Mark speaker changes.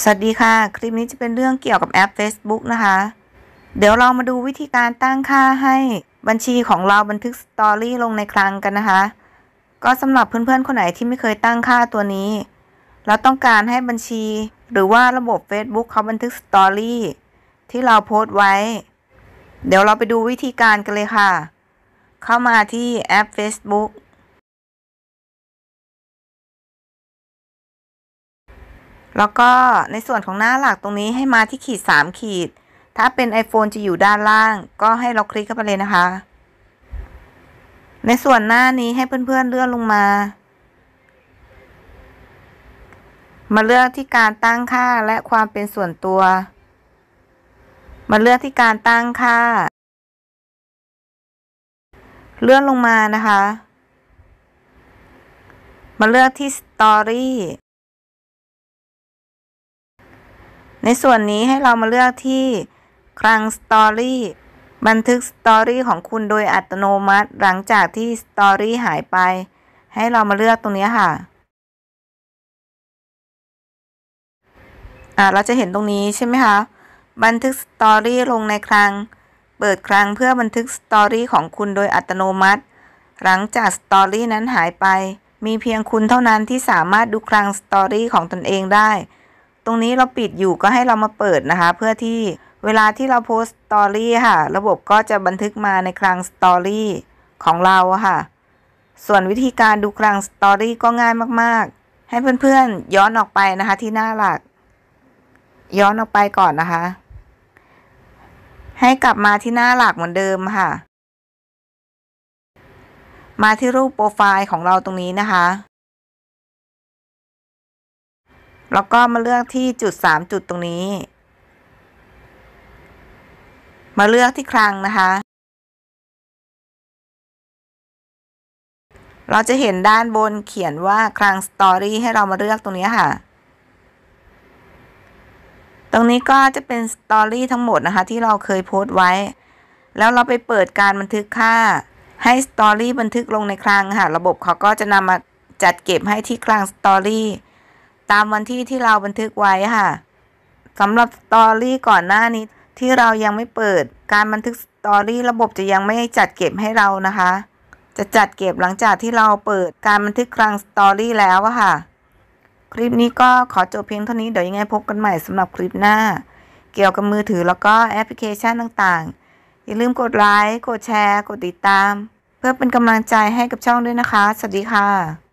Speaker 1: สวัสดีค่ะคลิปนี้จะเป็นเรื่องเกี่ยวกับแอป Facebook นะคะ เดี๋ยวเรามาดูวิธีการตั้งค่าให้บัญชีของเราบันทึกสตอรี่ลงในคลังกันนะคะก็สำหรับเพื่อนๆคนไหนที่ไม่เคยตั้งค่าตัวนี้เราต้องการให้บัญชีหรือว่าระบบ Facebook เขาบันทึกสตอรี่ที่เราโพสต์ไว้ เดี๋ยวเราไปดูวิธีการกันเลยค่ะ เข้ามาที่แอป Facebook แล้วก็ในส่วนของหน้าหลักตรงนี้ให้มาที่ขีด3ขีด ถ้าเป็น iPhone จะอยู่ด้านล่าง ก็ให้เราคลิกเข้าไปเลยนะคะ ในส่วนหน้านี้ให้เพื่อนๆเลื่อนลงมา มาเลือกที่การตั้งค่าและความเป็นส่วนตัว มาเลือกที่การตั้งค
Speaker 2: ่า เลื่อนลงมานะคะ มาเลือกที่สตอรี่
Speaker 1: ในส่วนนี้ให้เรามาเลือกที่คลังสตอรี่บันทึกสตอรี่ของคุณโดยอัตโนมัติหลังจากที่สตอรี่หายไป
Speaker 2: ให้เรามาเลือกตรงนี้ค่ะ
Speaker 1: อ่าเราจะเห็นตรงนี้ใช่ไหมคะบันทึกสตอรี่ลงในคลังเปิดคลังเพื่อบันทึกสตอรี่ของคุณโดยอัตโนมัติหลังจากสตอรี่นั้นหายไป มีเพียงคุณเท่านั้นที่สามารถดูคลังสตอรี่ของตนเองได้ตรงนี้เราปิดอยู่ก็ให้เรามาเปิดนะคะ เพื่อที่เวลาที่เราโพสต์สตอรี่ค่ะ ระบบก็จะบันทึกมาในคลังสตอรี่ของเราค่ะ ส่วนวิธีการดูคลังสตอรี่ก็ง่ายมาก ๆ ให้เพื่อนๆย้อนออกไปนะคะ ที่หน้าหลัก ย้อนออกไปก่อนนะคะ ให้กลับมาที่หน้าหลักเหมือนเดิมค่ะ มาที่รูปโปรไฟ
Speaker 2: ล์ของเราตรงนี้นะคะแล้วก็มาเลือกที่จุดสามจุดตรงนี้ มาเลือกที่คลังนะคะ เร
Speaker 1: าจะเห็นด้านบนเขียนว่าคลังสตอรี่ให้เรามาเลือกตรงนี้ค่ะ ตรงนี้ก็จะเป็นสตอรี่ทั้งหมดนะคะ ที่เราเคยโพสต์ไว้ แล้วเราไปเปิดการบันทึกค่าให้สตอรี่บันทึกลงในคลังค่ะ ระบบเขาก็จะนำมาจัดเก็บให้ที่คลังสตอรี่ตามวันที่ที่เราบันทึกไว้ค่ะสำหรับสตอรี่ก่อนหน้านี้ ที่เรายังไม่เปิดการบันทึกสตอรี่ระบบจะยังไม่จัดเก็บให้เรานะคะ จะจัดเก็บหลังจากที่เราเปิดการบันทึกครั้งสตอรี่แล้วอะค่ะ คลิปนี้ก็ขอจบเพียงเท่านี้ เดี๋ยวยังไงพบกันใหม่สำหรับคลิปหน้า เกี่ยวกับมือถือแล้วก็แอปพลิเคชันต่างๆ อย่าลืมกดไลค์กดแชร์กดติดตาม เพื่อเป็นกำลังใจให้กับช่องด้วยนะคะ
Speaker 2: สวัสดีค่ะ